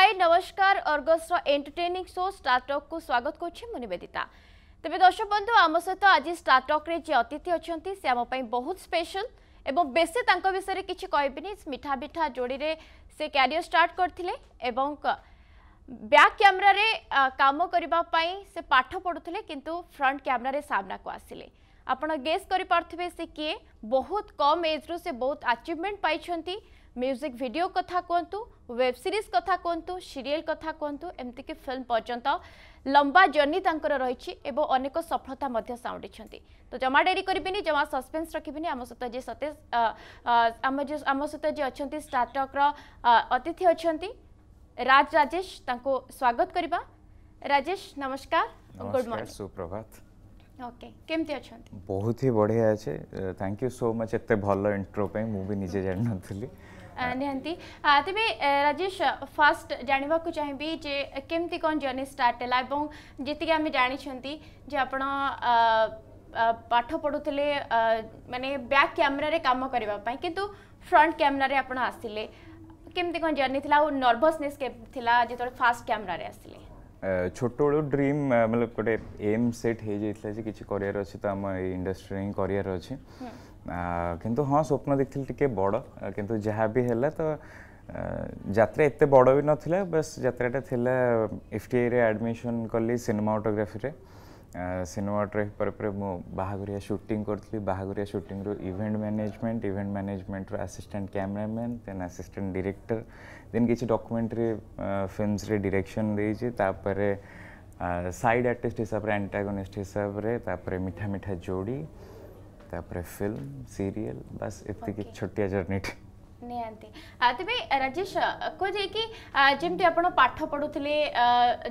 ପାଇଁ ନମସ୍କାର ଅର୍ଗସ୍ର entertaining show ଷ୍ଟାର୍ଟଅପ୍କୁ ସ୍ୱାଗତ କରୁଛି ମୁଁ ନିବେଦିତା ତେବେ ଦର୍ଶକ ବନ୍ଧୁ ଆମ ସହିତ ଆଜି ଷ୍ଟାର୍ଟଅପ୍ରେ ଯିଏ ଅତିଥି ଅଛନ୍ତି ସେ ଆମ ପାଇଁ ବହୁତ ସ୍ପେଶାଲ ଏବଂ ବେଶୀ ତାଙ୍କ ବିଷୟରେ କିଛି କହିବିନି ମିଠା ମିଠା ଯୋଡ଼ିରେ ସେ କ୍ୟାରିୟର ଷ୍ଟାର୍ଟ କରିଥିଲେ ଏବଂ ବ୍ୟାକ୍ କ୍ୟାମେରାରେ କାମ କରିବା ପାଇଁ ସେ ପାଠ ପଢ଼ୁଥିଲେ କିନ୍ତୁ ଫ୍ରଣ୍ଟ କ୍ୟାମେରାରେ ସାମ୍ନାକୁ ଆସିଲେ ଆପଣ ଗେସ୍ କରିପାରୁଥିବେ ସେ କିଏ ବହୁତ କମ୍ ଏଜ୍ରୁ ସେ ବହୁତ ଆଚିଭମେଣ୍ଟ ପାଇଛନ୍ତି ମ୍ୟୁଜିକ୍ ଭିଡ଼ିଓ କଥା କୁହନ୍ତୁ ୱେବ୍ ସିରିଜ୍ କଥା କୁହନ୍ତୁ ସିରିଏଲ୍ କଥା କୁହନ୍ତୁ ଏମିତିକି ଫିଲ୍ମ ପର୍ଯ୍ୟନ୍ତ ଲମ୍ବା ଜର୍ନି ତାଙ୍କର ରହିଛି ଏବଂ ଅନେକ ସଫଳତା ମଧ୍ୟ ସାଉଣ୍ଡିଛନ୍ତି ତ ଜମା ଡେରି କରିବିନି ଜମା ସସ୍ପେନ୍ସ ରଖିବିନି ଆମ ସହିତ ଯିଏ ସତେଜ ଆମ ଆମ ସହିତ ଯିଏ ଅଛନ୍ତି ଷ୍ଟାର୍ଟଅପ୍ର ଅତିଥି ଅଛନ୍ତି ରାଜ ରାଜେଶ ତାଙ୍କୁ ସ୍ୱାଗତ କରିବା ରାଜେଶ ନମସ୍କାର ଗୁଡ୍ ମର୍ଣ୍ଣିଂ ସୁପ୍ରଭାତ ଓକେ କେମିତି ଅଛନ୍ତି ବହୁତ হি ବଢ଼ିଆ ଅଛି থ্যাংক ୟୁ ସୋ ମଚ୍ ଏତେ ଭଲ ইন্ট্রো ପାଇଁ ମୁଁ ବି ନିଜେ ଜାଣିନଥିଲି ନିହାତି ତେବେ ରାଜେଶ ଫାଷ୍ଟ ଜାଣିବାକୁ ଚାହିଁବି ଯେ କେମିତି କ'ଣ ଜର୍ଣ୍ଣି ଷ୍ଟାର୍ଟ ହେଲା ଏବଂ ଯେତିକି ଆମେ ଜାଣିଛନ୍ତି ଯେ ଆପଣ ପାଠ ପଢ଼ୁଥିଲେ ମାନେ ବ୍ୟାକ୍ କ୍ୟାମେରାରେ କାମ କରିବା ପାଇଁ କିନ୍ତୁ ଫ୍ରଣ୍ଟ କ୍ୟାମେରାରେ ଆପଣ ଆସିଲେ କେମିତି କ'ଣ ଜର୍ଣ୍ଣି ଥିଲା ଆଉ ନର୍ଭସନେସ୍ ଥିଲା ଯେତେବେଳେ ଫାଷ୍ଟ କ୍ୟାମେରାରେ ଆସିଲେ ଛୋଟବେଳୁ ଡ୍ରିମ୍ ମତଲବ ଗୋଟେ ଏମ୍ ସେଟ୍ ହେଇଯାଇଥିଲା ଯେ କିଛି କରିବାର ଅଛି ତ ଆମ ଏଇ ଇଣ୍ଡଷ୍ଟ୍ରିରେ ହିଁ କରିବାର ଅଛି କିନ୍ତୁ ହଁ ସ୍ୱପ୍ନ ଦେଖିଥିଲି ଟିକେ ବଡ଼ କିନ୍ତୁ ଯାହା ବି ହେଲା ତ ଯାତ୍ରା ଏତେ ବଡ଼ ବି ନଥିଲା ବାସ୍ ଯାତ୍ରାଟା ଥିଲା ଏଫ୍ଟିଆଇରେ ଆଡ଼ମିସନ୍ କଲି ସିନେମା ଅଟୋଗ୍ରାଫିରେ ସିନେମା ଅଟୋଗ୍ରାଫି ପରେ ପରେ ମୁଁ ବାହାଘରିଆ ସୁଟିଂ କରିଥିଲି ବାହାଘରିଆ ସୁଟିଂରୁ ଇଭେଣ୍ଟ ମ୍ୟାନେଜମେଣ୍ଟ ଇଭେଣ୍ଟ ମ୍ୟାନେଜମେଣ୍ଟରୁ assistant cameraman then assistant director then କିଛି ଡକୁମେଣ୍ଟାରୀ ଫିଲ୍ମସରେ ଡିରେକ୍ସନ୍ ଦେଇଛି ତାପରେ ସାଇଡ୍ ଆର୍ଟିଷ୍ଟ ହିସାବରେ ଆଣ୍ଟାଗୋନିଷ୍ଟ ହିସାବରେ ତାପରେ ମିଠା ମିଠା ଯୋଡ଼ି ତାପରେ ଫିଲ୍ମ ସିରିଏଲ୍ ବାସ୍ ଏତିକି ଛୋଟିଆ ଜର୍ଣ୍ଣିଟି ନିହାତି ତେବେ ରାଜେଶ କୁହାଯାଏ କି ଯେମିତି ଆପଣ ପାଠ ପଢ଼ୁଥିଲେ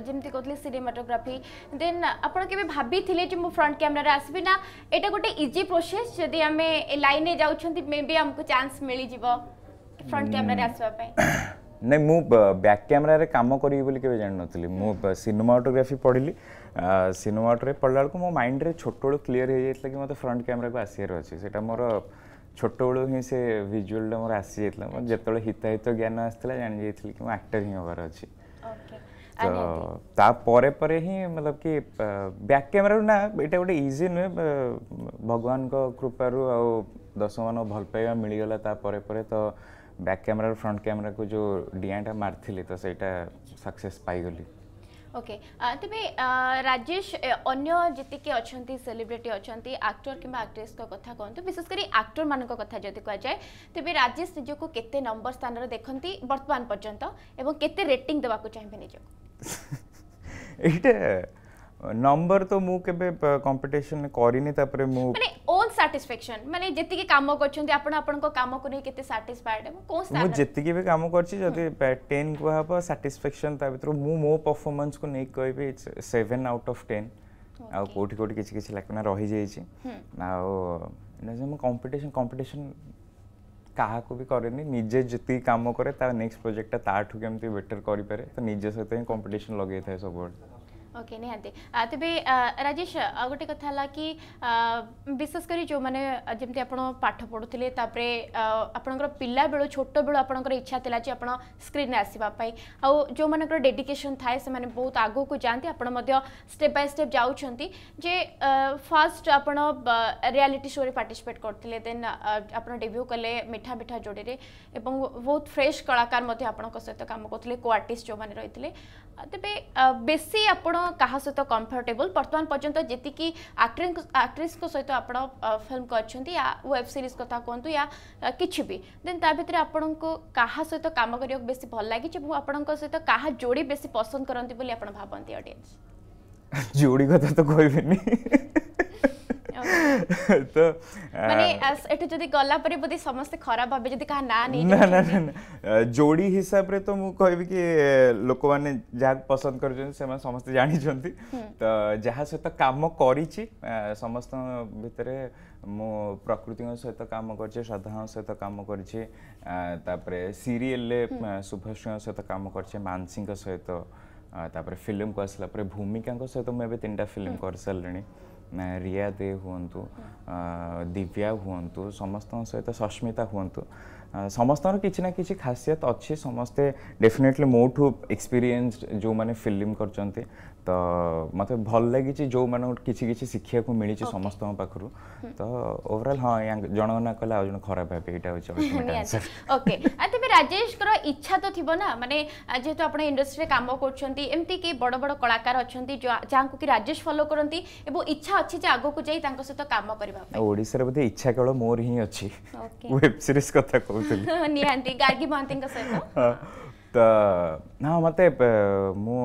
ଯେମିତି କହୁଥିଲେ ସିନେମାଟୋଗ୍ରାଫି ଦେନ୍ ଆପଣ କେବେ ଭାବିଥିଲେ ଯେ ମୁଁ ଫ୍ରଣ୍ଟ କ୍ୟାମେରାରେ ଆସିବି ନା ଏଇଟା ଗୋଟେ ଇଜି ପ୍ରୋସେସ୍ ଯଦି ଆମେ ଲାଇନ୍ରେ ଯାଉଛନ୍ତି ମେ ବି ଆମକୁ ଚାନ୍ସ ମିଳିଯିବ ଫ୍ରଣ୍ଟ କ୍ୟାମେରାରେ ଆସିବା ପାଇଁ ନାଇଁ ମୁଁ ବ୍ୟାକ୍ କ୍ୟାମେରାରେ କାମ କରିବି ବୋଲି କେବେ ଜାଣିନଥିଲି ମୁଁ ସିନେମାଟୋଗ୍ରାଫି ପଢ଼ିଲି ସିନେମାଟୋରେ ପଢ଼ିଲା ବେଳକୁ ମୋ ମାଇଣ୍ଡରେ ଛୋଟବେଳୁ କ୍ଲିଅର୍ ହେଇଯାଇଥିଲା କି ମୋତେ ଫ୍ରଣ୍ଟ କ୍ୟାମେରାକୁ ଆସିବାର ଅଛି ସେଇଟା ମୋର ଛୋଟବେଳୁ ହିଁ ସେ ଭିଜୁଆଲ୍ଟା ମୋର ଆସିଯାଇଥିଲା ମୋର ଯେତେବେଳେ ହିତାହିତ ଜ୍ଞାନ ଆସିଥିଲା ଜାଣିଯାଇଥିଲି କି ମୁଁ ଆକ୍ଟର ହିଁ ହେବାର ଅଛି ତ ତାପରେ ପରେ ହିଁ ମତଲବ କି ବ୍ୟାକ୍ କ୍ୟାମେରାରୁ ନା ଏଇଟା ଗୋଟେ ଇଜି ନୁହେଁ ଭଗବାନଙ୍କ କୃପାରୁ ଆଉ ଦର୍ଶକମାନଙ୍କ ଭଲ ପାଇବା ମିଳିଗଲା ତାପରେ ପରେ ତ ବ୍ୟାକ୍ କ୍ୟାମେରାରୁ ଫ୍ରଣ୍ଟ କ୍ୟାମେରାକୁ ଯେଉଁ ଡିଆଁଟା ମାରିଥିଲି ତ ସେଇଟା ସକ୍ସେସ୍ ପାଇଗଲି ଓକେ ତେବେ ରାଜେଶ ଅନ୍ୟ ଯେତିକି ଅଛନ୍ତି ସେଲିବ୍ରିଟି ଅଛନ୍ତି ଆକ୍ଟର କିମ୍ବା ଆକ୍ଟ୍ରେସଙ୍କ କଥା କୁହନ୍ତୁ ବିଶେଷ କରି ଆକ୍ଟରମାନଙ୍କ କଥା ଯଦି କୁହାଯାଏ ତେବେ ରାଜେଶ ନିଜକୁ କେତେ ନମ୍ବର ସ୍ଥାନରେ ଦେଖନ୍ତି ବର୍ତ୍ତମାନ ପର୍ଯ୍ୟନ୍ତ ଏବଂ କେତେ ରେଟିଂ ଦେବାକୁ ଚାହିଁବେ ନିଜକୁ ଏଇଟା ନମ୍ବର ତ ମୁଁ କେବେ କମ୍ପିଟିସନ କରିନି ତାପରେ ମୁଁ ମାନେ ଓ ସାଟିସ୍ଫ୍ୟାକ୍ସନ୍ ମାନେ ଯେତିକି କାମ କରିଛନ୍ତି ଆପଣ ଆପଣଙ୍କ କାମକୁ ନେଇ କେତେ ସାଟିସ୍ଫାଏଡ୍ ଏବଂ କୋଉ ସ୍ଥାନ ମୁଁ ଯେତିକି ବି କାମ କରିଛି ଯଦି 10 କୁହାହବ ସାଟିସ୍ଫ୍ୟାକ୍ସନ୍ ତା ଭିତରୁ ମୁଁ ମୋ ପରଫର୍ମାନ୍ସକୁ ନେଇ କହିବି ଇଟ୍ସ 7 ଆଉଟ୍ ଅଫ୍ 10 ଆଉ କୋଉଠି କୋଉଠି କିଛି କିଛି ଲାକିନା ରହିଯାଇଛି ଆଉ ମୁଁ କମ୍ପିଟିସନ୍ କମ୍ପିଟିସନ୍ କାହାକୁ ବି କରେନି ନିଜେ ଯେତିକି କାମ କରେ ତା ନେକ୍ସଟ ପ୍ରୋଜେକ୍ଟଟା ତାଠୁ କେମିତି ବେଟର କରିପାରେ ତ ନିଜ ସହିତ ହିଁ କମ୍ପିଟିସନ୍ ଲଗେଇଥାଏ ସବୁବେଳେ ओके निहांती तेबे राजेश आ गोटे कथा है कि विशेषकर जो मैंने जमी आपठ पढ़ुते पढुथिले पिला छोट बेळो आप इच्छा थिला जे स्क्रीन आसवापी आउ जो मानक डेडिकेसन थाए से माने बहुत आग को जाती आपेप बै स्टेप बाय स्टेप जाउछंती फर्स्ट शो पार्टिसपेट करते दे देन डेब्यू कले मिठा मिठा जोड़े बहुत फ्रेश कलाकार सहित कम करते को आर्टिस्ट जो मैंने रही रहिथिले ᱛᱮبيه বেছি આપણો કહા সৈᱛᱚ ᱠᱚᱢᱯᱷᱚᱨᱴᱟᱵલ ᱵର୍ତ୍ᱛᱟᱱ ପର୍ଯ୍ୟନ୍ତ ᱡᱤᱛᱤᱠᱤ ᱟᱠᱴᱨᱤᱝ ᱟᱠᱴᱨᱮᱥ ᱠᱚ ᱥᱚᱭᱛᱚ આપણો ᱯᱷᱤᱞᱢ ᱠᱚᱨᱪᱷᱱᱛᱤ ᱭᱟ ᱣᱮᱵ ᱥᱤᱨᱤᱡ ᱠᱚ ᱛᱟᱦᱟ ᱠᱚᱱᱛᱩ ᱭᱟ ᱠᱤᱪᱷᱩ ᱵᱤ ᱛᱮᱱ ᱛᱟ ᱵᱤᱛᱨᱮ આપણો ᱠᱚ કહᱟ সৈᱛᱚ ᱠᱟᱢ ᱠᱟᱨᱤᱭᱚᱜ ᱵᱮᱥᱤ ᱵᱷᱚᱞ ᱞᱟᱜᱤᱪᱷᱮ ᱵᱚ ᱟᱯણો ᱠᱚ সৈᱛᱚ કહᱟ ᱡᱩᱲᱤ ᱵᱮᱥᱤ ᱯᱚᱥᱚᱱᱫ ᱠᱟᱨᱱᱛᱤ ᱵᱚᱞᱤ ᱟᱯᱱᱟ ᱵᱷᱟᱵᱟᱱᱛᱤ ᱚᱰᱤᱭᱮᱱᱥ ᱡᱩᱲᱤ ᱠᱚᱛᱟ ᱛᱚ ତ ମାନେ ଏଠୁ ଯଦି ଗଲା ପରେ ବୋଧେ ସମସ୍ତେ ଖରାପ ଭାବେ ଯଦି କାହା ନାଁ ନେଇ ନା ନା ନା ଯୋଡ଼ି ହିସାବରେ ତ ମୁଁ କହିବି କି ଲୋକମାନେ ଯାହାକୁ ପସନ୍ଦ କରୁଛନ୍ତି ସେମାନେ ସମସ୍ତେ ଜାଣିଛନ୍ତି ତ ଯାହା ସହିତ କାମ କରିଛି ସମସ୍ତଙ୍କ ଭିତରେ ମୁଁ ପ୍ରକୃତିଙ୍କ ସହିତ କାମ କରିଛି ଶ୍ରଦ୍ଧାଙ୍କ ସହିତ କାମ କରିଛି ତାପରେ ସିରିଏଲରେ ଶୁଭଶ୍ରୀଙ୍କ ସହିତ କାମ କରିଛି ମାନସିଂଙ୍କ ସହିତ ତାପରେ ଫିଲ୍ମକୁ ଆସିଲା ପରେ ଭୂମିକାଙ୍କ ସହିତ ମୁଁ ଏବେ ତିନିଟା ଫିଲ୍ମ କରିସାରିଲିଣି ରିୟା ଦେ ହୁଅନ୍ତୁ ଦିବ୍ୟା ହୁଅନ୍ତୁ ସମସ୍ତଙ୍କ ସହିତ ସସ୍ମିତା ହୁଅନ୍ତୁ ସମସ୍ତଙ୍କର କିଛି ନା କିଛି ଖାସିୟତ ଅଛି ସମସ୍ତେ ଡେଫିନେଟଲି ମୋଠୁ ଏକ୍ସପିରିଏନ୍ସ ଯେଉଁମାନେ ଫିଲ୍ମ କରିଛନ୍ତି ତ ମୋତେ ଭଲ ଲାଗିଛି ଯେଉଁମାନଙ୍କୁ କିଛି କିଛି ଶିଖିବାକୁ ମିଳିଛି ସମସ୍ତଙ୍କ ପାଖରୁ ତ ଓଭରଅଲ୍ ହଁ ଜଣଙ୍କ ନା କଲେ ଆଉ ଜଣେ ଖରାପ ଭାବେ ଏଇଟା ହେଉଛି ଓକେ ତେବେ ରାଜେଶଙ୍କର ଇଚ୍ଛା ତ ଥିବ ନା ମାନେ ଯେହେତୁ ଆପଣ ଇଣ୍ଡଷ୍ଟ୍ରିରେ କାମ କରୁଛନ୍ତି ଏମିତି କେହି ବଡ଼ ବଡ଼ କଳାକାର ଅଛନ୍ତି ଯାହାଙ୍କୁ କି ରାଜେଶ ଫଲୋ କରନ୍ତି ଏବଂ ଇଚ୍ଛା ଅଛି ଯେ ଆଗକୁ ଯାଇ ତାଙ୍କ ସହିତ କାମ କରିବା ପାଇଁ ଓଡ଼ିଶାରେ ବୋଧେ ଇଚ୍ଛା କେବଳ ମୋର ହିଁ ଅଛି ୱେବ୍ ସିରିଜ୍ କଥା କହୁଥିଲି ନିହାତି ଗାର୍ଗୀ ମହାନ୍ତିଙ୍କ ସହିତ तो ना मत मो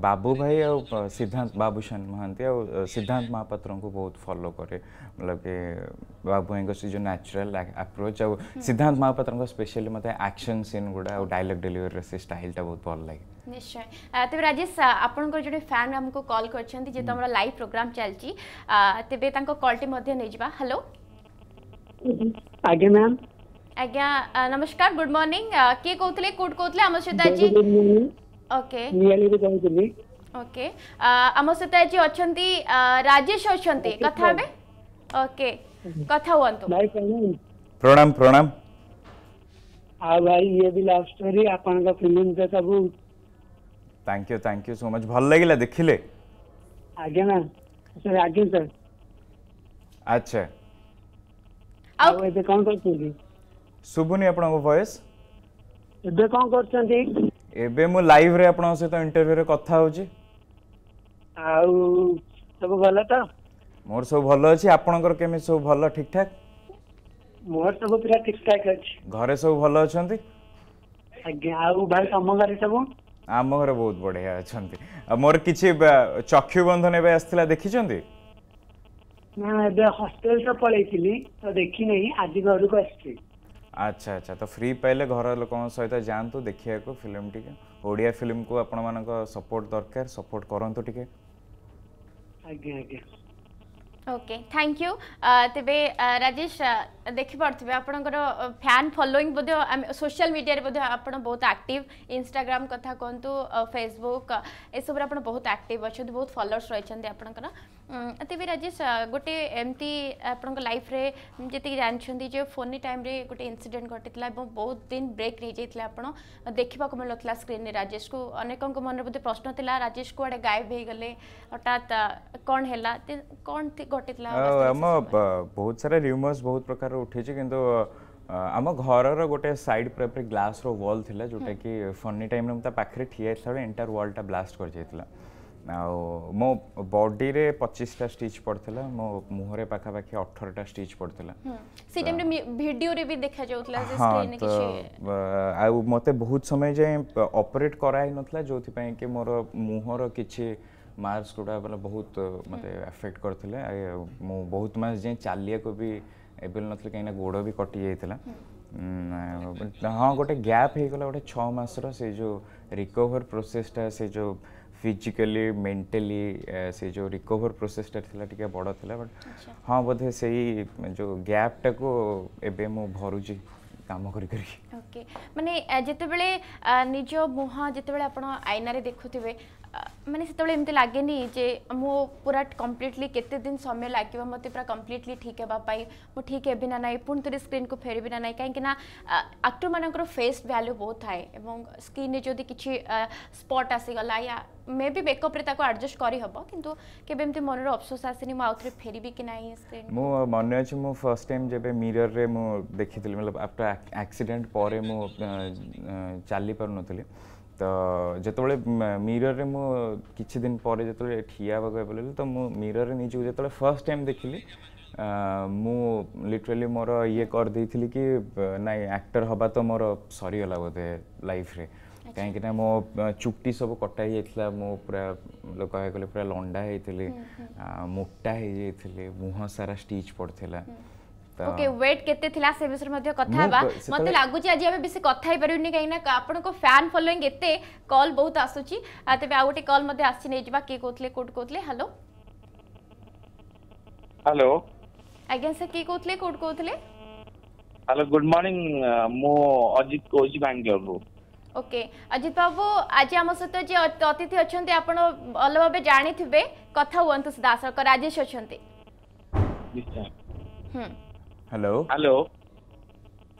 बाबू भाई आ सिद्धांत बाबूशन महांती आ सिद्धांत महापात्र को बहुत फॉलो करे मतलब कि बाबू भाई से जो नेचुरल अप्रोच आ सिद्धांत महापात्र स्पेशली मत एक्शन सीन गुड़ा आ डायलग डेलीवरी से स्टाइलटा बहुत भल लगे নিশ্চয় তবে রাজেশ আপনার জন ফ্যান আমি কল করছেন যেহেতু আমার লাইভ প্রোগ্রাম চলছি তবে তাঁর কলটি নিয়ে যা হ্যালো আজ্ঞা ম্যাম ଆଜ୍ଞା ନମସ୍କାର ଗୁଡ୍ ମର୍ଣ୍ଣିଂ କିଏ କହୁଥିଲେ କୋଉଠୁ କହୁଥିଲେ ଆମ ସହିତ ଆଜି ଓକେ ଓକେ ଆମ ସହିତ ଆଜି ଅଛନ୍ତି ରାଜେଶ ଅଛନ୍ତି କଥା ହେବେ ଓକେ କଥା ହୁଅନ୍ତୁ ପ୍ରଣାମ ପ୍ରଣାମ ଆଉ ଭାଇ ଇଏ ବି ଲଭ୍ ଷ୍ଟୋରୀ ଆପଣଙ୍କ ଫିଲ୍ମ ତ ସବୁ thank you thank you so much ଭଲ ଲାଗିଲା ଦେଖିଲେ ଆଜ୍ଞା ମ୍ୟାମ୍ ସାର୍ ଆଜ୍ଞା ସାର୍ ଆଚ୍ଛା ଆଉ ଏବେ କ'ଣ କରୁଛନ୍ତି ଶୁଭୁନି ଆପଣଙ୍କ ଭଏସ୍ ଏବେ କ'ଣ କରୁଛନ୍ତି ଏବେ ମୁଁ ଲାଇଭରେ ଆପଣଙ୍କ ସହିତ ଇଣ୍ଟରଭ୍ୟୁରେ କଥା ହେଉଛି ଆଉ ସବୁ ଭଲ ତ ମୋର ସବୁ ଭଲ ଅଛି ଆପଣଙ୍କର କେମିତି ସବୁ ଭଲ ଠିକ୍ ଠାକ୍ ମୋର ସବୁ ପୁରା ଠିକ୍ ଠାକ୍ ଅଛି ଘରେ ସବୁ ଭଲ ଅଛନ୍ତି ଆଜ୍ଞା ଆଉ ଭାଇ ତମ ଘରେ ସବୁ ଆମ ଘରେ ବହୁତ ବଢ଼ିଆ ଅଛନ୍ତି ମୋର କିଛି ଚକ୍ଷୁ ବନ୍ଧନ ଏବେ ଆସିଥିଲା ଦେଖିଛନ୍ତି ନା ଏବେ ହଷ୍ଟେଲ ତ ପଳେଇଥିଲି ତ ଦେଖିନାହିଁ ଆଜି ଘରକୁ ଆସିଛି अच्छा अच्छा तो फ्री पाइले घर लोक सहित जातु देखा फिल्म टी ओडिया फिल्म को आपण मान सपोर्ट दरकार सपोर्ट करूँ टे ओके थैंक यू तेज राजेश देखिपे आपण फैन फलोईंग बोध सोशल मीडिया बोध आप बहुत आक्टिव इनस्टाग्राम कथ कहतु फेसबुक यह सब आप बहुत आक्ट अच्छा बहुत फलोअर्स रही आपण ତେବେ ରାଜେଶ ଗୋଟେ ଏମିତି ଆପଣଙ୍କ ଲାଇଫ୍ରେ ଯେତିକି ଜାଣିଛନ୍ତି ଯେ ଫୋନି ଟାଇମ୍ରେ ଗୋଟେ ଇନସିଡେଣ୍ଟ ଘଟିଥିଲା ଏବଂ ବହୁତ ଦିନ ବ୍ରେକ୍ ନେଇଯାଇଥିଲା ଆପଣ ଦେଖିବାକୁ ମିଳୁନଥିଲା ସ୍କ୍ରିନ୍ରେ ରାଜେଶକୁ ଅନେକଙ୍କ ମନରେ ବୋଧେ ପ୍ରଶ୍ନ ଥିଲା ରାଜେଶ କୁଆଡ଼େ ଗାୟବ ହେଇଗଲେ ହଠାତ୍ କ'ଣ ହେଲା କ'ଣ ଘଟିଥିଲା ଆମ ବହୁତ ସାରା ରିମର୍ସ ବହୁତ ପ୍ରକାର ଉଠିଛି କିନ୍ତୁ ଆମ ଘରର ଗୋଟେ ସାଇଡ୍ ପୁରା ପୁରି ଗ୍ଲାସ୍ର ୱାଲ୍ ଥିଲା ଯେଉଁଟାକି ଫନି ଟାଇମ୍ରେ ମୁଁ ତା ପାଖରେ ଠିଆ ହେଇଥିଲା ବେଳେ ଏଣ୍ଟାୟାର ୱାଲ୍ଟା ବ୍ଲାଷ୍ଟ କରିଯାଇଥିଲା ଆଉ ମୋ ବଡିରେ ପଚିଶଟା ଷ୍ଟିଚ୍ ପଡ଼ିଥିଲା ମୋ ମୁହଁରେ ପାଖାପାଖି ଅଠରଟା ଷ୍ଟିଚ୍ ପଡ଼ିଥିଲା ସେଇ ଟାଇମ୍ରେ ଭିଡ଼ିଓରେ ବି ଦେଖାଯାଉଥିଲା ଆଉ ମୋତେ ବହୁତ ସମୟ ଯାଏଁ ଅପରେଟ୍ କରାହେଇନଥିଲା ଯେଉଁଥିପାଇଁ କି ମୋର ମୁହଁର କିଛି ମାର୍କସ ଗୁଡ଼ା ମାନେ ବହୁତ ମୋତେ ଆଫେକ୍ଟ କରିଥିଲେ ମୁଁ ବହୁତ ମାସ ଯାଏଁ ଚାଲିବାକୁ ବି ଏବେଲ୍ ନଥିଲି କାହିଁକିନା ଗୋଡ଼ ବି କଟି ଯାଇଥିଲା ହଁ ଗୋଟେ ଗ୍ୟାପ୍ ହେଇଗଲା ଗୋଟେ ଛଅ ମାସର ସେଇ ଯେଉଁ ରିକଭର ପ୍ରୋସେସ୍ଟା ସେ ଯେଉଁ फिजिकली मेंटली uh, से जो रिकवर प्रोसेसटा थिला टिके बड़ थिला बट हाँ बोधे सही जो गैप टा को एबे मु भरुजी কাম করি করি ওকে মানে যেতবেলে নিজ মুহ যেতবেলে আপন আয়নারে দেখুথিবে ମାନେ ସେତେବେଳେ ଏମିତି ଲାଗେନି ଯେ ମୁଁ ପୁରା କମ୍ପ୍ଲିଟଲି କେତେ ଦିନ ସମୟ ଲାଗିବ ମୋତେ ପୁରା କମ୍ପ୍ଲିଟଲି ଠିକ୍ ହେବା ପାଇଁ ମୁଁ ଠିକ୍ ହେବି ନା ନାହିଁ ପୁଣି ଥରେ ସ୍କ୍ରିନ୍କୁ ଫେରିବି ନା ନାହିଁ କାହିଁକିନା ଆକ୍ଟରମାନଙ୍କର ଫେସ୍ ଭ୍ୟାଲ୍ୟୁ ବହୁତ ଥାଏ ଏବଂ ସ୍କିନ୍ରେ ଯଦି କିଛି ସ୍ପଟ୍ ଆସିଗଲା ୟା ମେ ବି ମେକଅପ୍ରେ ତାକୁ ଆଡ଼ଜଷ୍ଟ କରିହେବ କିନ୍ତୁ କେବେ ଏମିତି ମନରେ ଅଫସୋସ ଆସିନି ମୁଁ ଆଉଥରେ ଫେରିବି କି ନାହିଁ ସ୍କ୍ରିନ୍ ମୁଁ ମନେ ଅଛି ମୁଁ ଫର୍ଷ୍ଟ ଟାଇମ୍ ଯେବେ ମିରର୍ରେ ମୁଁ ଦେଖିଥିଲି ମତଲବ ଆଫ୍ଟର ଆକ୍ସିଡେଣ୍ଟ ପରେ ମୁଁ ଚାଲିପାରୁନଥିଲି ତ ଯେତେବେଳେ ମିରର୍ରେ ମୁଁ କିଛି ଦିନ ପରେ ଯେତେବେଳେ ଠିଆ ହେବାକୁ ପଡ଼ିଲି ତ ମୁଁ ମିରର୍ରେ ନିଜକୁ ଯେତେବେଳେ ଫାର୍ଷ୍ଟ ଟାଇମ୍ ଦେଖିଲି ମୁଁ ଲିଟରାଲି ମୋର ଇଏ କରିଦେଇଥିଲି କି ନାଇଁ ଆକ୍ଟର ହେବା ତ ମୋର ସରିଗଲା ବୋଧେ ଲାଇଫ୍ରେ କାହିଁକିନା ମୋ ଚୁଟି ସବୁ କଟା ହେଇଯାଇଥିଲା ମୁଁ ପୁରା କହିବାକୁ ଗଲେ ପୁରା ଲଣ୍ଡା ହେଇଥିଲି ମୋଟା ହେଇଯାଇଥିଲି ମୁହଁ ସାରା ଷ୍ଟିଚ୍ ପଡ଼ିଥିଲା ओके वेट केते थिला से बिषय मध्ये कथा बा मते लागु छी आज हम बेसी कथाई परुनी कहि ना आपन को फैन फॉलोइंग एते कॉल बहुत आसु छी तबे आउटे कॉल मध्ये आसी नै जबा के कोथले कोट कोथले हेलो हेलो अगेन से के कोथले कोट कोथले हेलो गुड मॉर्निंग मो अजित कोजी बैंगलोर रो ओके अजित बाबू आज हम सते जे अतिथि अछन्ते आपन अलग भाबे जानिथिबे कथा हुअंत सदासर राजेश अछन्ते हम्म hello. Hello.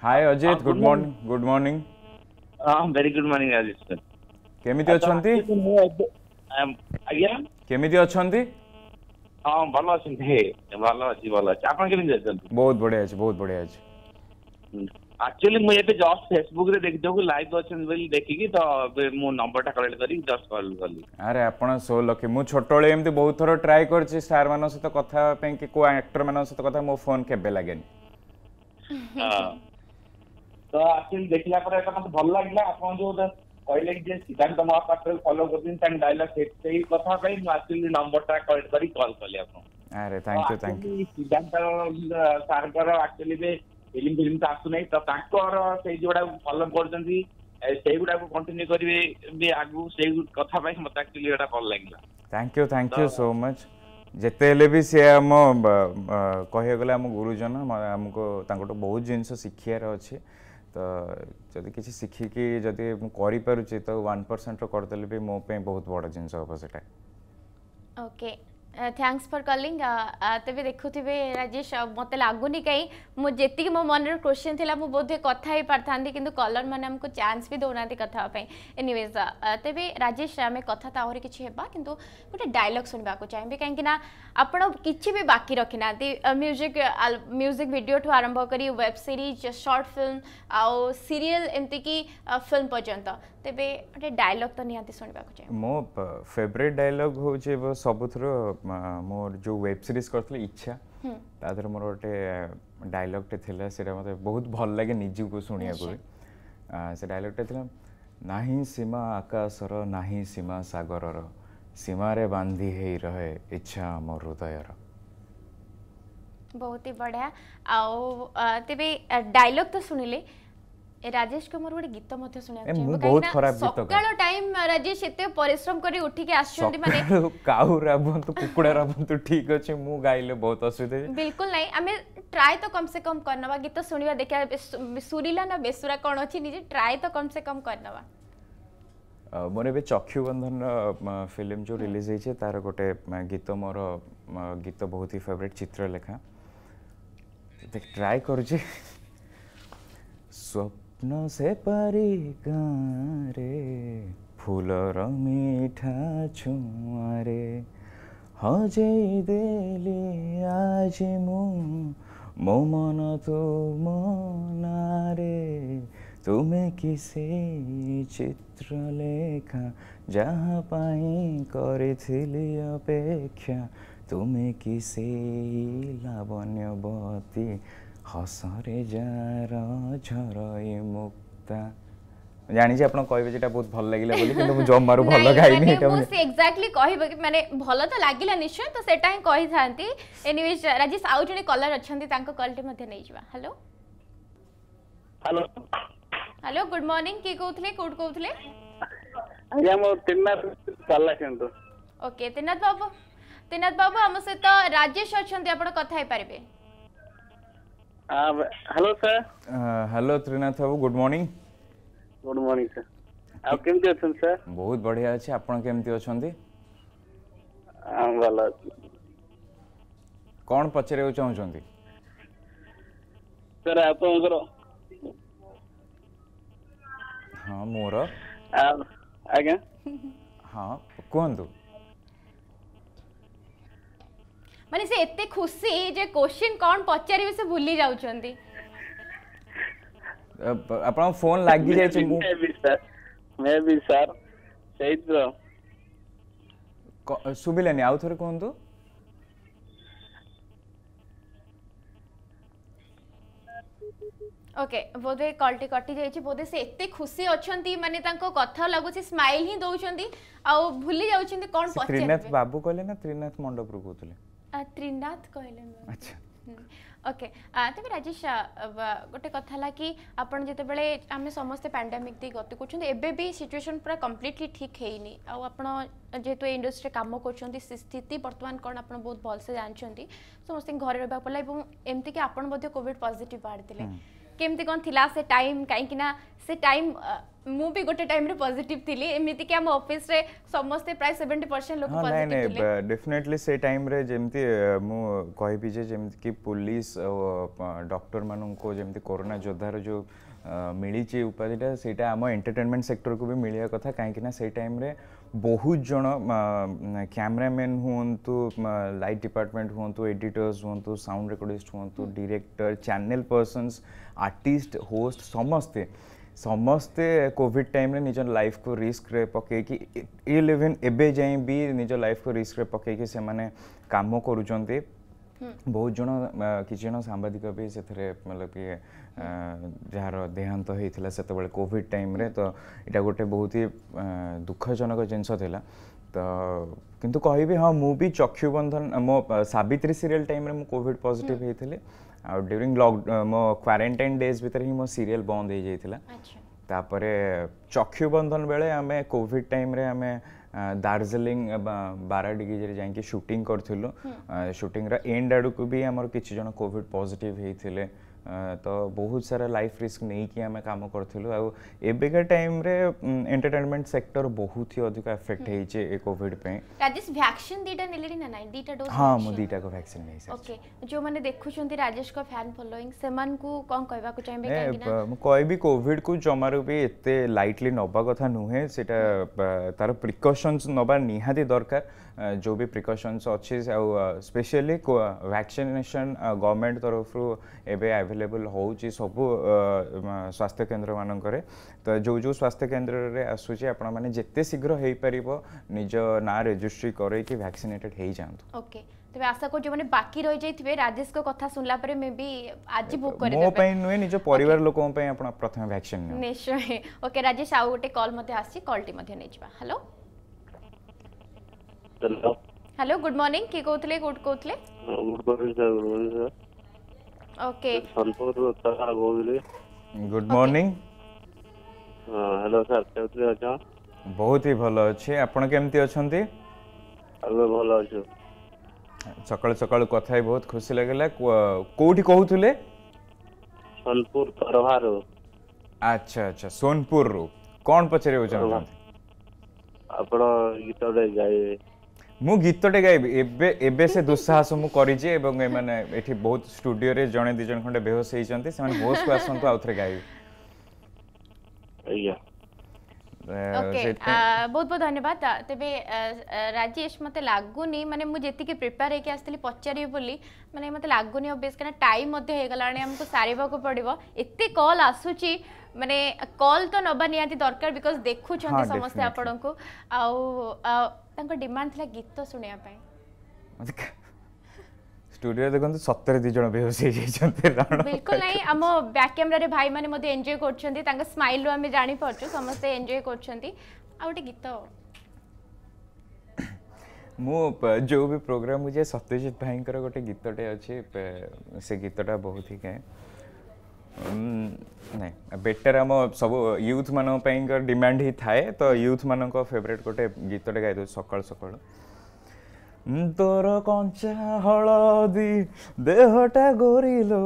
Hi Ajit, good morning. Good morning. Uh, very good morning Ajit sir. କେମିତି ଅଛନ୍ତି ଆଜ୍ଞା କେମିତି ଅଛନ୍ତି ହଁ ଭଲ ଅଛନ୍ତି ଭଲ ଅଛି ଭଲ ଅଛି ଆପଣ କେମିତି ଅଛନ୍ତି ବହୁତ ବଢିଆ ଅଛି ବହୁତ ବଢିଆ ଅଛି ଆକ୍ଚୁଆଲି ମୁଁ ଏବେ ଜଷ୍ଟ ଫେସବୁକରେ ଦେଖିଦେବୁ ଲାଇଭ୍ ଅଛନ୍ତି ବୋଲି ଦେଖିକି ତ ଏବେ ମୁଁ ନମ୍ବରଟା କଲେକ୍ଟ କରିକି ଜଷ୍ଟ କଲ୍ କଲି ଆରେ ଆପଣ ସୋ ଲକି ମୁଁ ଛୋଟବେଳେ ଏମିତି ବହୁତ ଥର ଟ୍ରାଏ କରିଛି ଷ୍ଟାରମାନଙ୍କ ସହିତ କଥା ହେବା ପାଇଁ କି କେଉଁ ଆକ୍ଟରମାନଙ୍କ ସହିତ କଥା ମୋ ଫୋନ୍ କେବେ ଲାଗେନି ତ ଆକ୍ଚୁଆଲି ଦେଖିଲା ପରେ ଏଟା ମତେ ଭଲ ଲାଗିଲା ଆପଣ ଯୋଉ କହିଲେ ଯେ ସିଦ୍ଧାନ୍ତ ମହାପାତ୍ର ଫଲୋ କରୁଛନ୍ତି ତାଙ୍କ ଡାଇଲଗ ସେଇ କଥା ପାଇଁ ମୁଁ ଆକ୍ଚୁଆଲି ନମ୍ବରଟା କଲେକ୍ଟ କରି କଲ୍ କଲି ଆପଣଙ୍କୁ ଆରେ thank you thank you Siddhant ସାର୍ଙ୍କର ଆକ୍ଚୁଆଲି ଏବେ ଫିଲ୍ମ ଫିଲ୍ମ ତ ଆସୁନାହିଁ ତ ତାଙ୍କର ସେଇ ଯୋଉଗୁଡାକୁ ଫଲୋ କରୁଛନ୍ତି ସେଇଗୁଡାକୁ କଣ୍ଟିନ୍ୟୁ କରିବେ ବି ଆଗକୁ ସେଇ କଥା ପାଇଁ ମତେ ଆକ୍ଚୁଆଲି ଏଟା ଭଲ ଲାଗିଲା thank you thank you so much ଯେତେ ହେଲେ ବି ସେ ଆମ କହିବାକୁ ଗଲେ ଆମ ଗୁରୁଜନ ଆମକୁ ତାଙ୍କଠୁ ବହୁତ ଜିନିଷ ଶିଖିବାର ଅଛି ତ ଯଦି କିଛି ଶିଖିକି ଯଦି ମୁଁ କରିପାରୁଛି ତ ୱାନ୍ ପରସେଣ୍ଟର କରିଦେଲେ ବି ମୋ ପାଇଁ ବହୁତ ବଡ଼ ଜିନିଷ ହେବ ସେଟା ଓକେ थैंक्स फर कलिंग तेज देखुवे राजेश मत लगुनि कहीं मुझे मो मन क्वेश्चन थी मुझे बोधे ही पारि कि कलर मैंने आमको चान्स भी दौना कथापी एनिवेज तेज राजेश आम कथ तो आहरी किसी कि गोटे डायलग शुणा चाहिए कहीं आप कि भी बाकी रखी ना म्यूजिक म्यूजिक भिडियो ठू आरंभ कर वेब सीरीज सर्ट फिल्म आउ सीरीयल एमती कि फिल्म पर्यटन तबे डायलग तो निर्णा मो फेवरेट डायलग हूँ सब थ्रो मोर जो वेब सीरीज कर इच्छा तादर मोर गोटे डायलगटे थी मत बहुत भल लगे निजी शुणा को से डायलगटे थी ना सीमा आकाशर ना सीमा सगर सीमार बांधि रहे इच्छा आम हृदय बहुत ही बढ़िया आ तेरे डायलग तो शुणिले রাজেশ কুমার গোটে গীত মধ্যে শুনিବାକୁ চাହିଁବୁ ବହୁତ ଖରାପ ଗୀତ ସକାଳ ଟାଇମ ରାଜେଶ ଏତେ ପରିଶ୍ରମ କରି ଉଠିକି ଆସୁଛନ୍ତି ମାନେ କାଉ ରାବନ୍ତୁ କୁକୁଡ଼ା ରାବନ୍ତୁ ଠିକ ଅଛି ମୁଁ ଗାଇଲେ ବହୁତ ଅସୁବିଧା ବିଲକୁଲ ନାହିଁ ଆମେ ଟ୍ରାଏ ତ କମ ସେ କମ କରିନେବା ଗୀତ ଶୁଣିବା ଦେଖିବା ସୁରିଲା ନା ବେସୁରା କ'ଣ ଅଛି ନିଜେ ଟ୍ରାଏ ତ କମ ସେ କମ କରିନେବା ମୋର ଏବେ ଚକ୍ଷୁବନ୍ଧନର ଫିଲ୍ମ ଯେଉଁ ରିଲିଜ୍ ହେଇଛି ତାର ଗୋଟେ ଗୀତ ମୋର ଗୀତ ବହୁତ ହି ଫେଭରେଟ୍ ଚିତ୍ରଲେଖା ଟ୍ରାଏ କରୁଛି ସ୍ୱପ୍ନ ସ୍ୱପ୍ନ ସେ ପାରି ଗାଁରେ ଫୁଲର ମିଠା ଛୁଆରେ ହଜେଇ ଦେଲି ଆଜି ମୁଁ ମୋ ମନ ତୁମ ନାରେ ତୁମେ କି ସେଇ ଚିତ୍ର ଲେଖା ଯାହା ପାଇଁ କରିଥିଲି ଅପେକ୍ଷା ତୁମେ କି ସେଇ ଲାବଣ୍ୟବତୀ ହସରେ ଯାର ଝରଏ ମୁକ୍ତା জানিছি আপনার কইবে যেটা বহুত ভাল লাগিলা বলি কিন্তু মু জম্মারু ভালো গাইনি এটা মু এক্স্যাক্টলি কইবে কি মানে ভালো তো লাগিলা নিশ্চয় তো সেটা হি কই থাନ୍ତି এনিওয়েজ রাজেশ আউ জনে কলার অছন্তি তাঙ্ক কলটি মধ্যে নেই যা hello hello hello good morning কি কইতলে কোড কইতলে আজ্ঞা মো তিনাত পাল্লা কিন্তু ওকে তিনাত বাবু তিনাত বাবু আমার সহিত রাজেশ অছন্তি আপন কথা হই পারিবে हेलो सर हेलो त्रिनाथ बाबू good morning good morning sir आप केमती अछन सर बहुत बढ़िया अछि आपण केमती अछंती हम भल कोन पचरे चाहुचंती सर आपनकर तो हां हाँ, मोर आज्ञा हां कहंतु ମାନେ ସେ ଏତେ ଖୁସି ଯେ କୋଶ୍ଚିନ୍ କ'ଣ ପଚାରିବେ ସେ ଭୁଲି ଯାଉଛନ୍ତି ଆପଣଙ୍କ ଫୋନ୍ ଲାଗି ଯାଇଛି ମୁଁ ମେ ବି ସାର୍ ସେଇତ ଶୁଭିଲାନି ଆଉ ଥରେ କୁହନ୍ତୁ ओके बोधे कल टी कटि जाइए बोधे से एत खुशी अच्छा मानते कथा लगुच स्माइल ही दौरान आउ भूली जाऊँ कौन पचार बाबू कहले ना त्रिनाथ मंडपुर कहते ତ୍ରିନାଥ କହିଲେ ଆଚ୍ଛା ଓକେ ତେବେ ରାଜେଶ ଗୋଟେ କଥା ହେଲା କି ଆପଣ ଯେତେବେଳେ ଆମେ ସମସ୍ତେ ପାଣ୍ଡାମିକ୍ ଦେଇ ଗତି କରୁଛନ୍ତି ଏବେ ବି ସିଚୁଏସନ୍ ପୁରା କମ୍ପ୍ଲିଟଲି ଠିକ୍ ହେଇନି ଆଉ ଆପଣ ଯେହେତୁ ଏ ଇଣ୍ଡଷ୍ଟ୍ରିରେ କାମ କରୁଛନ୍ତି ସେ ସ୍ଥିତି ବର୍ତ୍ତମାନ କ'ଣ ଆପଣ ବହୁତ ଭଲସେ ଜାଣିଛନ୍ତି ସମସ୍ତଙ୍କୁ ଘରେ ରହିବାକୁ ପଡ଼ିଲା ଏବଂ ଏମିତିକି ଆପଣ ମଧ୍ୟ କୋଭିଡ଼ ପଜିଟିଭ୍ ବାହାରିଥିଲେ କେମିତି କ'ଣ ଥିଲା ସେ ଟାଇମ୍ କାହିଁକିନା ସେ ଟାଇମ୍ मु भी गोटे टाइम पजिट थी एमती कि आम अफिस समस्त प्राय सेवेन्टी परसेंट लोक ना ना डेफनेटली से टाइम जमी कि पुलिस डक्टर मानती कोरोना योद्धार जो मिली उपाधिटा से आम एंटरटेनमेंट सेक्टर को भी मिलवा कथा कहीं टाइम बहुत जन क्यमेरामैन हूँ लाइट डिपार्टमेंट हूँ एडिटर्स हूँ साउंड रेकर्डिस्ट हूँ director channel persons artist host समस्ते ସମସ୍ତେ କୋଭିଡ଼ ଟାଇମ୍ରେ ନିଜ ଲାଇଫ୍କୁ ରିସ୍କରେ ପକାଇକି ଇଲେଭେନ୍ ଏବେ ଯାଏଁ ବି ନିଜ ଲାଇଫ୍କୁ ରିସ୍କରେ ପକାଇକି ସେମାନେ କାମ କରୁଛନ୍ତି ବହୁତ ଜଣ କିଛି ଜଣ ସାମ୍ବାଦିକ ବି ସେଥିରେ ମତଲବ କି ଯାହାର ଦେହାନ୍ତ ହେଇଥିଲା ସେତେବେଳେ କୋଭିଡ଼ ଟାଇମ୍ରେ ତ ଏଇଟା ଗୋଟେ ବହୁତ ହି ଦୁଃଖଜନକ ଜିନିଷ ଥିଲା ତ କିନ୍ତୁ କହିବି ହଁ ମୁଁ ବି ଚକ୍ଷୁ ବନ୍ଧନ ମୋ ସାବିତ୍ରୀ ସିରିଏଲ୍ ଟାଇମ୍ରେ ମୁଁ କୋଭିଡ଼ ପଜିଟିଭ୍ ହେଇଥିଲି ଆଉ ଡ୍ୟୁରିଂ ଲକ୍ ମୋ କ୍ୱାରେଣ୍ଟାଇନ୍ ଡେଜ୍ ଭିତରେ ହିଁ ମୋ ସିରିଏଲ୍ ବନ୍ଦ ହେଇଯାଇଥିଲା ତାପରେ ଚକ୍ଷୁ ବନ୍ଧନ ବେଳେ ଆମେ କୋଭିଡ୍ ଟାଇମ୍ରେ ଆମେ ଦାର୍ଜିଲିଂ ବାରାଡିଗିରେ ଯାଇକି ସୁଟିଂ କରିଥିଲୁ ସୁଟିଂର ଏଣ୍ଡ ଆଡ଼କୁ ବି ଆମର କିଛି ଜଣ କୋଭିଡ୍ ପଜିଟିଭ୍ ହେଇଥିଲେ तो बहुत सारा लाइफ रिस्क नहीं कि आम कम करूँ आउ एबिका टाइम रे एंटरटेनमेंट सेक्टर बहुत ही अधिक अफेक्ट हो कोविड पे ना हाँ मुझे दीटा को वैक्सीन नहीं सर ओके जो मैंने देखुं राजेश का फैन फॉलोइंग से को कौन कह चाहिए कह भी कोविड को जमार भी एत लाइटली नवा कथा नुहे से तार प्रिकसन्स नवा निहाती दरकार जो भी प्रिकसन्स अच्छे स्पेशली वैक्सीनेसन गवर्नमेंट तरफ ଆଭେଲେବଲ୍ ହେଉଛି ସବୁ ସ୍ୱାସ୍ଥ୍ୟ କେନ୍ଦ୍ରମାନଙ୍କରେ ତ ଯେଉଁ ଯେଉଁ ସ୍ୱାସ୍ଥ୍ୟ କେନ୍ଦ୍ରରେ ଆସୁଛି ଆପଣମାନେ ଯେତେ ଶୀଘ୍ର ହେଇପାରିବ ନିଜ ନାଁ ରେଜିଷ୍ଟ୍ରି କରେଇକି ଭ୍ୟାକ୍ସିନେଟେଡ୍ ହେଇଯାଆନ୍ତୁ ଓକେ ତେବେ ଆଶା କରୁଛି ମାନେ ବାକି ରହିଯାଇଥିବେ ରାଜେଶଙ୍କ କଥା ଶୁଣିଲା ପରେ ମେ ବି ଆଜି ବୁକ୍ କରିଦେବେ ମୋ ପାଇଁ ନୁହେଁ ନିଜ ପରିବାର ଲୋକଙ୍କ ପାଇଁ ଆପଣ ପ୍ରଥମେ ଭ୍ୟାକ୍ସିନ ନିଅ ନିଶ୍ଚୟ ଓକେ ରାଜେଶ ଆଉ ଗୋଟେ କଲ୍ ମଧ୍ୟ ଆସିଛି କଲ୍ଟି ମଧ୍ୟ ନେଇଯିବା ହ୍ୟାଲୋ ହ୍ୟାଲୋ ଗୁଡ୍ ମର୍ଣ୍ଣିଂ କିଏ କହୁଥିଲେ କୋଉଠୁ କହୁଥିଲେ good morning sir good morning sir okay ಸಲ್ಪೂರು ತರ ಗೋವಿಲಿ ગુડ મોર્નિંગ હેલો સર કેમતી અછો બહુત હી ભલ અછી આપણ કેમતી અછંતી અમે ભલ અછુ સકાળ સકાળ કથા હી બહુત ખુશી લાગેલા કોઠી કહુથુલે સોનપુર તરવારો અચ્છા અચ્છા સોનપુર રૂ કોણ પચરે ઉછંતી આપણ ગીત ગાઈ मु गीतटे गायबी एबे से दुस्साहस मु करिजे एवं ए माने एठी बहुत स्टूडियो रे जणे दिजन खंडे बेहोस हेइ जंते से माने होस को आसन तो आउथरे गायबी अय्या ओके बहुत बहुत धन्यवाद तबे राजेश मते लागुनी माने मु जेति के प्रिपेयर हे के आस्थली पचारी बोली माने मते लागुनी ओबेस कने टाइम मते हे गलाने हमको सारेबा को पडिबो इत्ते कॉल आसुची माने कॉल तो नबा नियाती दरकार बिकॉज़ देखु छन समस्या आपण को ତାଙ୍କ ଡିମାଣ୍ଡ ଥିଲା ଗୀତ ଶୁଣିବା ପାଇଁ ଷ୍ଟୁଡିଓରେ ଦେଖନ୍ତୁ ସତରେ ଦୁଇ ଜଣ ବେହୋସ ହେଇଯାଇଛନ୍ତି ବିଲକୁଲ ନାହିଁ ଆମ ବ୍ୟାକ୍ କ୍ୟାମେରାରେ ଭାଇମାନେ ମଧ୍ୟ ଏନ୍ଜୟ କରୁଛନ୍ତି ତାଙ୍କ ସ୍ମାଇଲରୁ ଆମେ ଜାଣିପାରୁଛୁ ସମସ୍ତେ ଏନ୍ଜୟ କରୁଛନ୍ତି ଆଉ ଗୋଟେ ଗୀତ ମୁଁ ଯେଉଁ ବି ପ୍ରୋଗ୍ରାମକୁ ଯାଏ ସତ୍ୟଜିତ ଭାଇଙ୍କର ଗୋଟେ ଗୀତଟେ ଅଛି ସେ ଗୀତଟା ବହୁତ ହିଁ ଗାଏ ନାଇଁ ବେଟର ଆମ ସବୁ ୟୁଥ ମାନଙ୍କ ପାଇଁ ଡିମାଣ୍ଡ ହିଁ ଥାଏ ତ ୟୁଥ ମାନଙ୍କ ଫେଭରେଟ ଗୋଟେ ଗୀତଟେ ଗାଇଦେଉଛି ସକାଳୁ ସକାଳୁ ତୋର କଞ୍ଚା ହଳଦୀ ଦେହଟା ଗୋରିଲୋ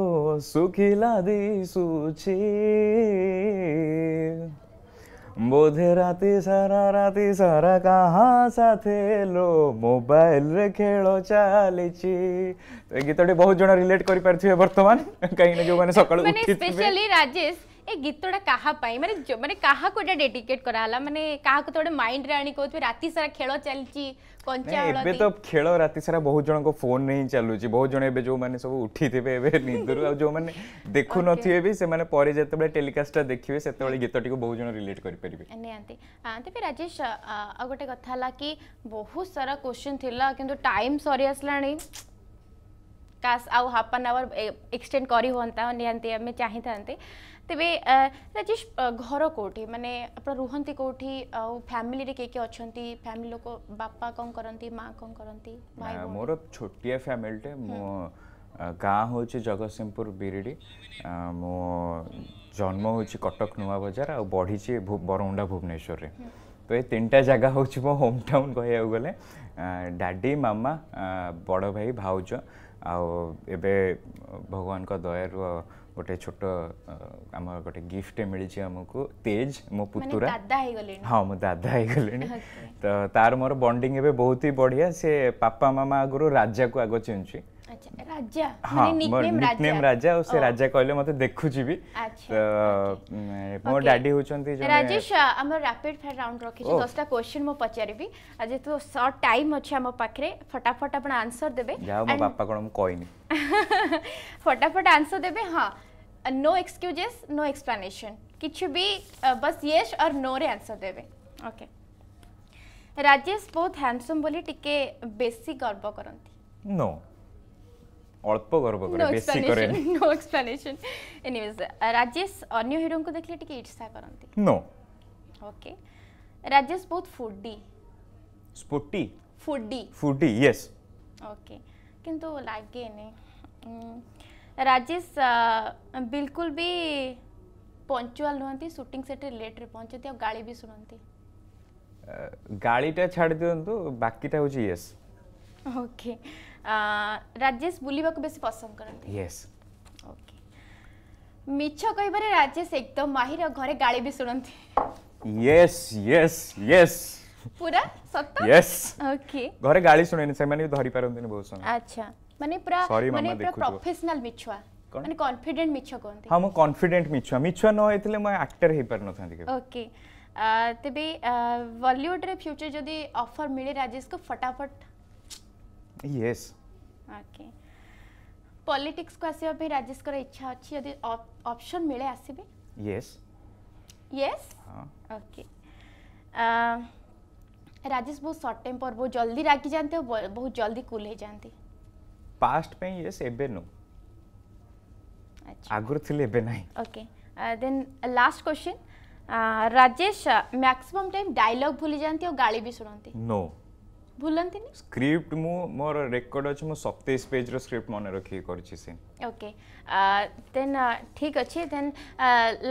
ଶୁଖିଲା ଦିଶୁଛି बोझे राती सारा राती सारा कहाँ साथे लो मोबाइल रे खेल चालिची तो ये गीतटे बहुत जन रिलेट कर परथिबे वर्तमान कहीं ना जो माने सकाळ उठी स्पेशली राजेश ए गीतटा काहा पाई माने माने काहा को डेडिकेट करा हला माने काहा को थोड़े माइंड रे आनी कहतबे राती सारा खेल चालिची କଞ୍ଚା ହଳଦୀ ଏବେ ତ ଖେଳ ରାତି ସାରା ବହୁତ ଜଣଙ୍କ ଫୋନରେ ହିଁ ଚାଲୁଛି ବହୁତ ଜଣ ଏବେ ଯୋଉମାନେ ସବୁ ଉଠିଥିବେ ଏବେ ନିଦରୁ ଆଉ ଯୋଉମାନେ ଦେଖୁନଥିବେ ବି ସେମାନେ ପରେ ଯେତେବେଳେ ଟେଲିକାଷ୍ଟଟା ଦେଖିବେ ସେତେବେଳେ ଗୀତଟିକୁ ବହୁତ ଜଣ ରିଲେଟ୍ କରିପାରିବେ ନିହାତି ତେବେ ରାଜେଶ ଆଉ ଗୋଟେ କଥା ହେଲା କି ବହୁତ ସାରା କୋଶ୍ଚିନ୍ ଥିଲା କିନ୍ତୁ ଟାଇମ୍ ସରି ଆସିଲାଣି କାସ୍ ଆଉ ହାଫ୍ ଆନ୍ ଆୱାର ଏକ୍ସଟେଣ୍ଡ କରି ହୁଅନ୍ତା ନିହାତି ଆମେ ଚାହିଁଥାନ୍ତେ ତେବେ ରାଜେଶ ଘର କେଉଁଠି ମାନେ ଆପଣ ରୁହନ୍ତି କେଉଁଠି ଆଉ ଫ୍ୟାମିଲିରେ କିଏ କିଏ ଅଛନ୍ତି ଫ୍ୟାମିଲି ଲୋକ ବାପା କ'ଣ କରନ୍ତି ମା କ'ଣ କରନ୍ତି ମୋର ଛୋଟିଆ ଫ୍ୟାମିଲିଟେ ମୋ ଗାଁ ହେଉଛି ଜଗତସିଂହପୁର ବିରିଡ଼ି ମୋ ଜନ୍ମ ହେଉଛି କଟକ ନୂଆ ବଜାର ଆଉ ବଢ଼ିଛି ବରମୁଣ୍ଡା ଭୁବନେଶ୍ୱରରେ ତ ଏ ତିନିଟା ଜାଗା ହେଉଛି ମୋ ହୋମ୍ ଟାଉନ୍ କହିବାକୁ ଗଲେ ଡାଡ଼ି ମାମା ବଡ଼ ଭାଇ ଭାଉଜ ଆଉ ଏବେ ଭଗବାନଙ୍କ ଦୟାରୁ ଗୋଟେ ଛୋଟ ଆମର ଗୋଟେ ଗିଫ୍ଟ ମିଳିଛି ଆମକୁ ତେଜ ମୋ ପୁତୁରା ହଁ ମୁଁ ଦାଦା ହେଇଗଲିଣି ତ ତାର ମୋର ବଣ୍ଡିଂ ଏବେ ବହୁତ ହି ବଢ଼ିଆ ସେ ବାପା ମାମା ଆଗରୁ ରାଜାକୁ ଆଗ ଚିହ୍ନୁଛି ନିକନେମ୍ ରାଜା ଆଉ ସେ ରାଜା କହିଲେ ମତେ ଦେଖୁଛି ବି ମୋ ଡାଡି ହଉଛନ୍ତି ରାଜେଶ ଆମ ରାପିଡ ଫାୟାର ରାଉଣ୍ଡ ରଖିଛି ଦଶଟା କ୍ୱେଶ୍ଚନ ମୁଁ ପଚାରିବି ଆଉ ଯେହେତୁ ସର୍ଟ ଟାଇମ୍ ଅଛି ଆମ ପାଖରେ ଫଟାଫଟ ଆପଣ ଆନ୍ସର ଦେବେ ଯାହା ମୋ ବାପା କ'ଣ ମୁଁ କହିନି ଫଟାଫଟ ଆନ୍ସର ଦେବେ ହଁ नो एक्सक्यूजेस नो एक्सप्लेनेशन किछ भी uh, बस येस और नो रे आंसर देवे ओके राजेश बहुत हैंडसम बोली टिके बेसी गर्व करंती नो অল্প গর্ব করে বেশি করে নো এক্সপ্লেনেশন এনিওয়েজ রাজেশ অন্য হিরোকে দেখলে টিকে ইচ্ছা করতে নো ওকে রাজেশ বহুত foodie sporty foodie foodie yes okay কিন্তু লাগেনি राजेश बिल्कुल भी पंचुआल नुहति सुटिंग सेट लेट्रे पहुँचती आ गाड़ी भी शुणती गाड़ीटा छाड़ दिंतु बाकीटा हूँ येस ओके राजेश बुलवाक बे पसंद करते येस ओके मिछ कह राजेश एकदम माहिर घरे गाड़ी भी शुणती येस येस येस पूरा सत येस ओके घरे गाड़ी शुणे से धरी पारती बहुत समय अच्छा ମାନେ ପୁରା ମାନେ ପୁରା ପ୍ରଫେସନାଲ ମିଛୁଆ ମାନେ କନଫିଡେଣ୍ଟ ମିଛ କହନ୍ତି ହଁ ମୁଁ କନଫିଡେଣ୍ଟ ମିଛୁଆ ମିଛୁଆ ନ ହେଇଥିଲେ ମୁଁ ଆକ୍ଟର ହେଇପାରି ନଥାନ୍ତି ଓକେ ତେବେ ବଲିଉଡରେ ଫ୍ୟୁଚର ଯଦି ଅଫର ମିଳେ ରାଜେଶକୁ ଫଟାଫଟ ୟେସ୍ ଓକେ ପଲିଟିକ୍ସକୁ ଆସିବା ପାଇଁ ରାଜେଶଙ୍କର ଇଚ୍ଛା ଅଛି ଯଦି ଅପସନ୍ ମିଳେ ଆସିବେ ୟେସ୍ ୟେସ୍ ଓକେ ରାଜେଶ ବହୁତ ସର୍ଟ ଟେମ୍ପର ବହୁତ ଜଲ୍ଦି ରାଗି ଯାଆନ୍ତି ଆଉ ବହୁତ ଜଲ୍ଦି କୁଲ୍ ହେଇଯାଆନ୍ତି past pain yes ebe no aguru thile ebe nahi okay uh, then uh, last question uh, rajesh uh, maximum time dialogue bhuli janti au gali bi sunanti no ভুলন্তিনি script মু মোর রেকর্ড আছে মু 27 page র script মনে রাখি করছি scene ওকে দেন ঠিক আছে দেন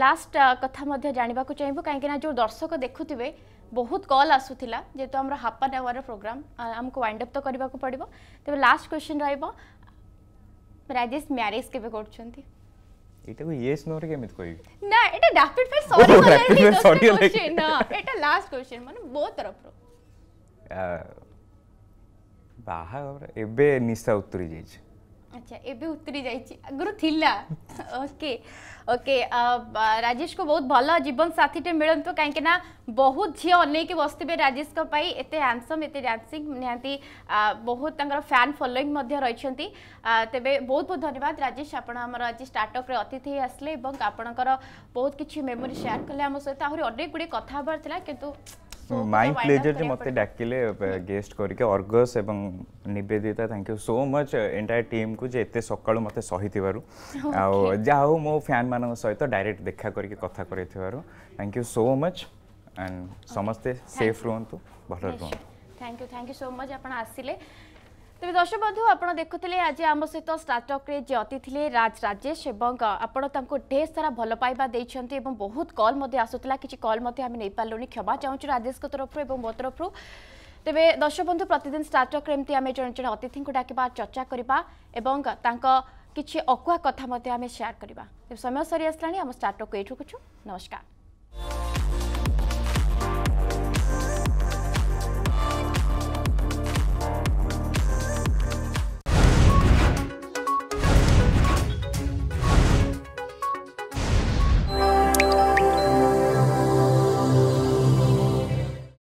লাস্ট কথা মধ্যে জানিবাকু চাইবু কাইকি না যে দর্শক দেখুতিবে ବହୁତ କଲ୍ ଆସୁଥିଲା ଯେହେତୁ ଆମର ହାଫ୍ ଆନ୍ ଆୱାର ପ୍ରୋଗ୍ରାମ୍ ଆମକୁ ୱାଇଣ୍ଡ ଅପ୍ ତ କରିବାକୁ ପଡ଼ିବ ତେବେ ଲାଷ୍ଟ କ୍ୱେଶ୍ଚିନ୍ ରହିବ ରାଜେଶ ମ୍ୟାରେଜ୍ କେବେ କରୁଛନ୍ତି ଏଇଟାକୁ ୟେସ୍ ନୋରେ କେମିତି କହିବି ନା ଏଇଟା ରାପିଡ ଫାୟାର ସରି ଗଲାଣି ସରି ଗଲାଣି ନା ଏଇଟା ଲାଷ୍ଟ କ୍ୱେଶ୍ଚନ ମାନେ ମୋ ତରଫରୁ ବାହାଘର ଏବେ ନିଶା ଉତୁରି ଯାଇଛି अच्छा एबे उतरी जाइए आगुरी थिला ओके ओके राजेश को बहुत भल जीवन साथीटे मिलतु तो कहीं बहुत झी अनक बसते राजेश एत हैंडसम एत डांसिंग निहांती बहुत तर फैन फलोईंग रही तेबे बहुत बहुत धन्यवाद राजेश आपमर आज स्टार्टअप अतिथि आसले और आपणकर बहुत किसी मेमोरी सेयार कले आम सहित आहरी कथा गुड़े कथबार कि ମାଇ ପ୍ଲେଜର୍ ଯେ ମୋତେ ଡାକିଲେ ଗେଷ୍ଟ କରିକି ଅର୍ଗସ୍ ଏବଂ Nivedita thank you so much entire ଟିମ୍କୁ ଯେ ଏତେ ସକାଳୁ ମୋତେ ସହିଥିବାରୁ ଆଉ ଯାହା ହଉ ମୋ ଫ୍ୟାନ୍ମାନଙ୍କ ସହିତ ଡାଇରେକ୍ଟ ଦେଖା କରିକି କଥା କରାଇଥିବାରୁ thank you so much and ସମସ୍ତେ ସେଫ୍ ରୁହନ୍ତୁ ଭଲ ରୁହନ୍ତୁ thank you thank you so much ଆପଣ ଆସିଲେ তবে দর্শক বন্ধু আপনার দেখুলে আজ আম সহ স্টার্টঅপে যে অতিথি রাজ রাজেশ এবং আপনার তাঁর ঢের সারা ভাল পাইবা দিয়েছেন এবং বহু কল আসুলা কিছু কল আমি নেই পারলুনি ক্ষমা চাহু রাজেশ তরফ এবং মো তরফ তবে দর্শক বন্ধু প্রতিদিন স্টার্টঅপে এমনি আমি জন জন অতিথি ডাকবা চর্চা করা এবং তাঁর কিছু অকুয়া কথা আমি সেয়ার করা সময় সরি আসলে আমার স্টার্টঅপ এইটুকু নমস্কার